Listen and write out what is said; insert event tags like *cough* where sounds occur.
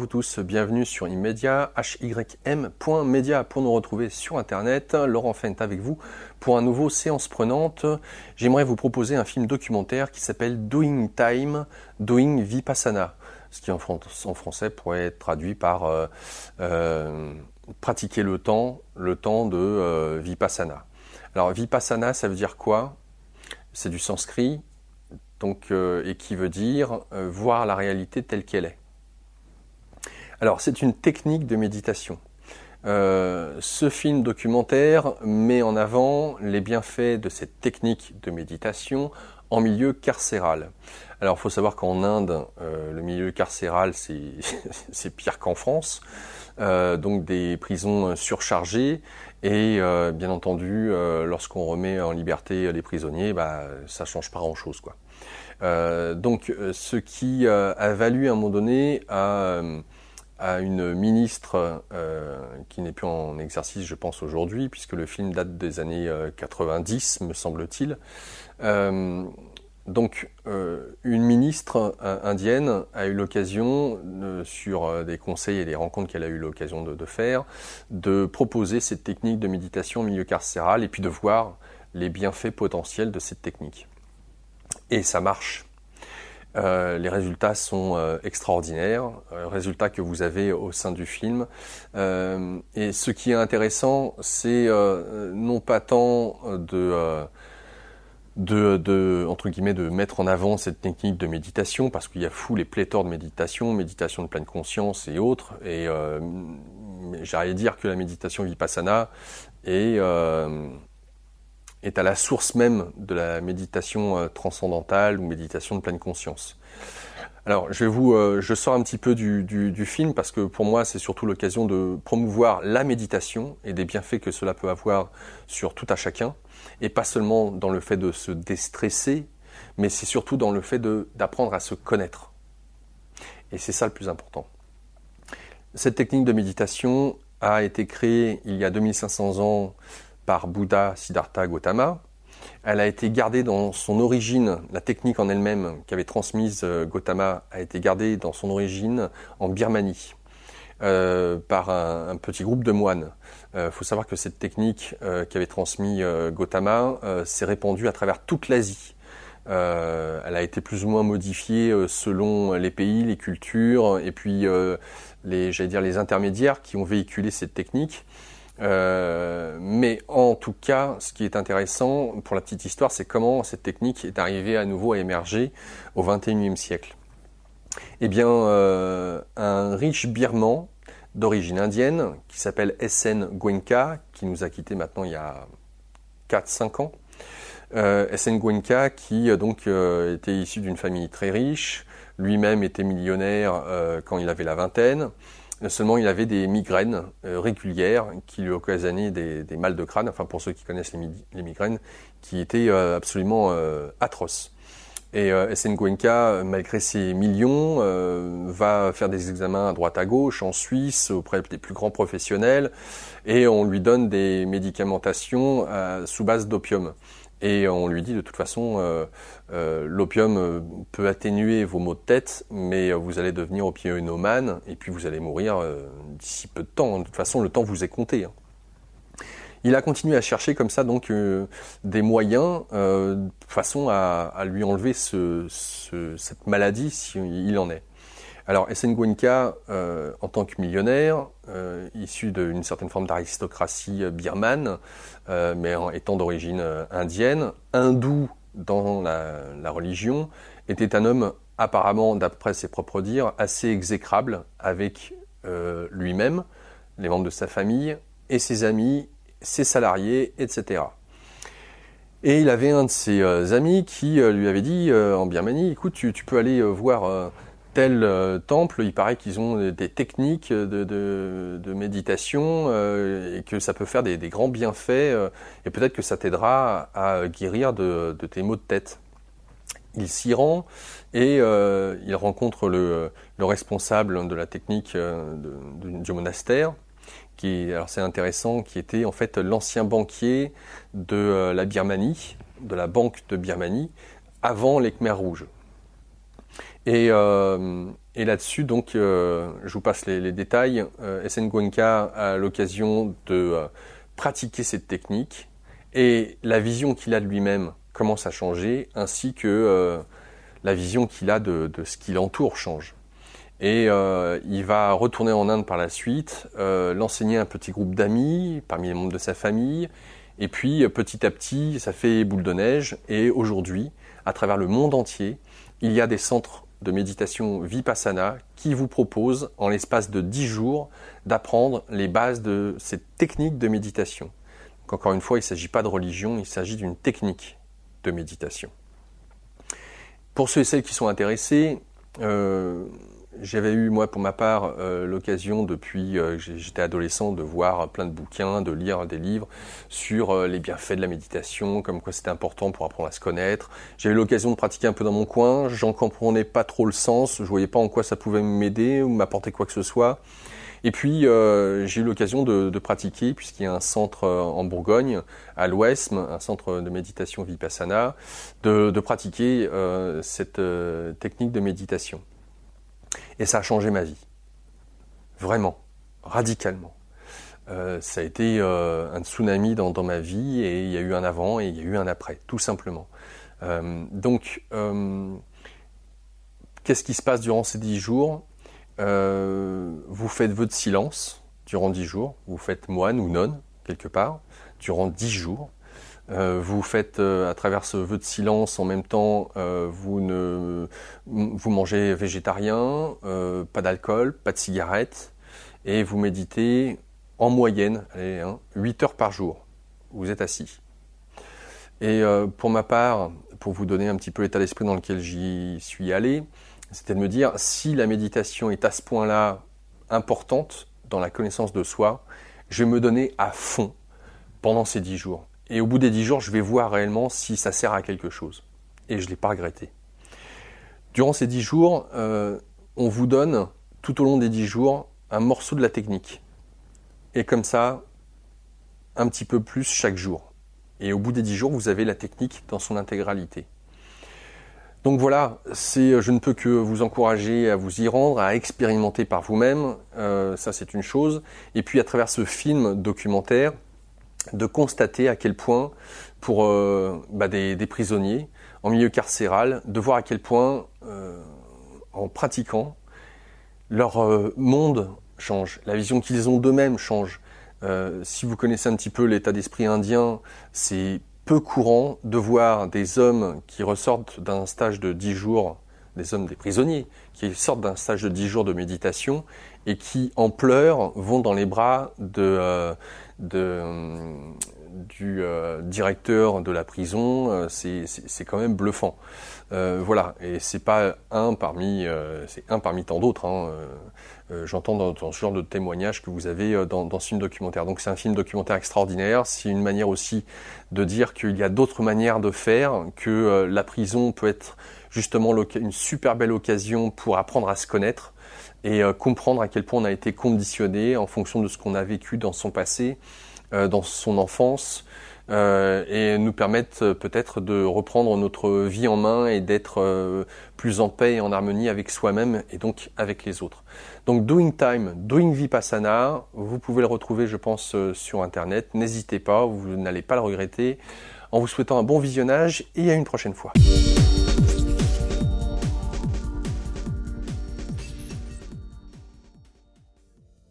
vous tous, bienvenue sur Immedia, hym.media pour nous retrouver sur Internet. Laurent Fent avec vous pour un nouveau séance prenante. J'aimerais vous proposer un film documentaire qui s'appelle Doing Time, Doing Vipassana, ce qui en, français pourrait être traduit par euh, euh, pratiquer le temps, le temps de euh, Vipassana. Alors Vipassana, ça veut dire quoi C'est du sanskrit. Donc, et qui veut dire voir la réalité telle qu'elle est. Alors c'est une technique de méditation. Euh, ce film documentaire met en avant les bienfaits de cette technique de méditation en milieu carcéral. Alors il faut savoir qu'en Inde, euh, le milieu carcéral, c'est *laughs* pire qu'en France. Euh, donc des prisons surchargées et bien entendu, lorsqu'on remet en liberté les prisonniers, bah, ça change pas grand-chose. quoi. donc ce qui a valu à un moment donné à à une ministre euh, qui n'est plus en exercice, je pense, aujourd'hui, puisque le film date des années 90, euh, me semble-t-il. Euh, donc, une ministre indienne a eu l'occasion, sur des conseils et des rencontres qu'elle a eu l'occasion de, de, faire, de proposer cette technique de méditation au milieu carcéral et puis de voir les bienfaits potentiels de cette technique. Et ça marche. Euh, les résultats sont euh, extraordinaires, euh, résultats que vous avez au sein du film. et ce qui est intéressant, c'est non pas tant de, de, entre guillemets, de mettre en avant cette technique de méditation, parce qu'il y a fou les pléthores de méditation, méditation de pleine conscience et autres. Et à dire que la méditation vipassana est est à la source même de la méditation euh, transcendantale ou méditation de pleine conscience. Alors, je vous, euh, je sors un petit peu du, film parce que pour moi, c'est surtout l'occasion de promouvoir la méditation et des bienfaits que cela peut avoir sur tout à chacun, et pas seulement dans le fait de se déstresser, mais c'est surtout dans le fait d'apprendre à se connaître. Et c'est ça le plus important. Cette technique de méditation a été créée il y a 2500 ans par Bouddha Siddhartha Gautama. Elle a été gardée dans son origine, la technique en elle-même qu'avait transmise euh, Gautama a été gardée dans son origine en Birmanie. Euh, par un, petit groupe de moines. Il euh, faut savoir que cette technique qu'avait transmise Gautama s'est répandue à travers toute l'Asie. elle a été plus ou moins modifiée selon les pays, les cultures et puis les intermédiaires qui ont véhiculé cette technique. Euh, mais en tout cas, ce qui est intéressant pour la petite histoire, c'est comment cette technique est arrivée à nouveau à émerger au XXIe siècle. Eh bien, euh, un riche birman d'origine indienne qui s'appelle SN Gwenka, qui nous a quittés maintenant il y a 4-5 ans. Euh, SN Gwenka, qui euh, donc était issu d'une famille très riche, lui-même était millionnaire quand il avait la vingtaine. Seulement, il avait des migraines euh, régulières qui lui occasionnaient des, des, mal de crâne, enfin pour ceux qui connaissent les, migraines, qui étaient euh, absolument euh, atroces. Et Gwenka, malgré ses millions, va faire des examens à droite à gauche, en Suisse, auprès des plus grands professionnels, et on lui donne des médicamentations sous base d'opium. Et on lui dit de toute façon, euh, euh, l'opium euh, peut atténuer vos maux de tête, mais vous allez devenir opionomane et puis vous allez mourir d'ici peu de temps. De toute façon, le temps vous est compté. Hein. Il a continué à chercher comme ça donc des moyens de façon à, lui enlever cette maladie s'il il en est. Alors Essen euh, en tant que millionnaire, euh, issu d'une certaine forme d'aristocratie euh, birmane, mais étant d'origine indienne, hindou dans la, religion, était un homme apparemment, d'après ses propres dires, assez exécrable avec lui-même, les membres de sa famille et ses amis, ses salariés, etc. Et il avait un de ses amis qui lui avait dit en Birmanie, écoute, tu peux aller voir tel euh, temple, il paraît qu'ils ont des techniques de, méditation euh, et que ça peut faire des, grands bienfaits euh, et peut-être que ça t'aidera à guérir de, tes maux de tête. Il s'y rend et il rencontre le, responsable de la technique du monastère. Qui, alors c'est intéressant, qui était en fait l'ancien banquier de la Birmanie, de la banque de Birmanie, avant les Khmers rouges. Euh, et, là-dessus, donc, euh, je vous passe les, détails. Euh, SN Gwenka a l'occasion de pratiquer cette technique et la vision qu'il a de lui-même commence à changer, ainsi que la vision qu'il a de, ce qui l'entoure change. Et il va retourner en Inde par la suite, l'enseigner à un petit groupe d'amis, parmi les membres de sa famille. Et puis, petit à petit, ça fait boule de neige. Et aujourd'hui, à travers le monde entier, il y a des centres de méditation Vipassana qui vous propose, en l'espace de 10 jours, d'apprendre les bases de cette technique de méditation. Donc encore une fois, il ne s'agit pas de religion, il s'agit d'une technique de méditation. Pour ceux et celles qui sont intéressés, euh, j'avais eu, moi, pour ma part, euh, l'occasion, depuis euh, que j'étais adolescent, de voir plein de bouquins, de lire des livres sur euh, les bienfaits de la méditation, comme quoi c'était important pour apprendre à se connaître. J'ai eu l'occasion de pratiquer un peu dans mon coin, j'en comprenais pas trop le sens, je voyais pas en quoi ça pouvait m'aider ou m'apporter quoi que ce soit. Et puis, j'ai eu l'occasion de, pratiquer, puisqu'il y a un centre en Bourgogne, à l'Ouest, un centre de méditation vipassana, de pratiquer cette technique de méditation. Et ça a changé ma vie. Vraiment. Radicalement. Euh, ça a été euh, un tsunami dans, ma vie et il y a eu un avant et il y a eu un après, tout simplement. Euh, donc, qu'est-ce qui se passe durant ces dix jours Vous faites vœu de silence durant dix jours, vous faites moine ou nonne, quelque part, durant dix jours. Euh, vous faites euh, à travers ce vœu de silence en même temps, euh, vous ne vous mangez végétarien, pas d'alcool, pas de cigarettes, et vous méditez en moyenne, allez, 8 hein, heures par jour. Vous êtes assis. Et pour ma part, pour vous donner un petit peu l'état d'esprit dans lequel j'y suis allé, c'était de me dire si la méditation est à ce point-là importante dans la connaissance de soi, je vais me donner à fond pendant ces dix jours. Et au bout des dix jours, je vais voir réellement si ça sert à quelque chose. Et je ne l'ai pas regretté. Durant ces dix jours, euh, on vous donne tout au long des dix jours un morceau de la technique. Et comme ça, un petit peu plus chaque jour. Et au bout des 10 jours, vous avez la technique dans son intégralité. Donc voilà, c'est, euh, je ne peux que vous encourager à vous y rendre, à expérimenter par vous-même, euh, ça c'est une chose. Et puis à travers ce film documentaire, de constater à quel point, pour euh, bah, des, prisonniers en milieu carcéral, de voir à quel point, euh, en pratiquant, leur euh, monde change, la vision qu'ils ont d'eux-mêmes change. si vous connaissez un petit peu l'état d'esprit indien, c'est peu courant de voir des hommes qui ressortent d'un stage de 10 jours, des hommes, des prisonniers, qui sortent d'un stage de 10 jours de méditation et qui, en pleurs, vont dans les bras de du euh, directeur de la prison, euh, c'est quand même bluffant. Euh, voilà, et c'est pas un parmi, c'est un parmi tant d'autres. Hein. J'entends dans, ce genre de témoignages que vous avez dans ce film documentaire. Donc c'est un film documentaire extraordinaire. C'est une manière aussi de dire qu'il y a d'autres manières de faire, que la prison peut être justement une super belle occasion pour apprendre à se connaître et euh, comprendre à quel point on a été conditionné en fonction de ce qu'on a vécu dans son passé, euh, dans son enfance, euh, et nous permettre peut-être de reprendre notre vie en main et d'être plus en paix et en harmonie avec soi-même et donc avec les autres. Donc Doing Time, Doing Vipassana, vous pouvez le retrouver je pense sur Internet, n'hésitez pas, vous n'allez pas le regretter, en vous souhaitant un bon visionnage et à une prochaine fois.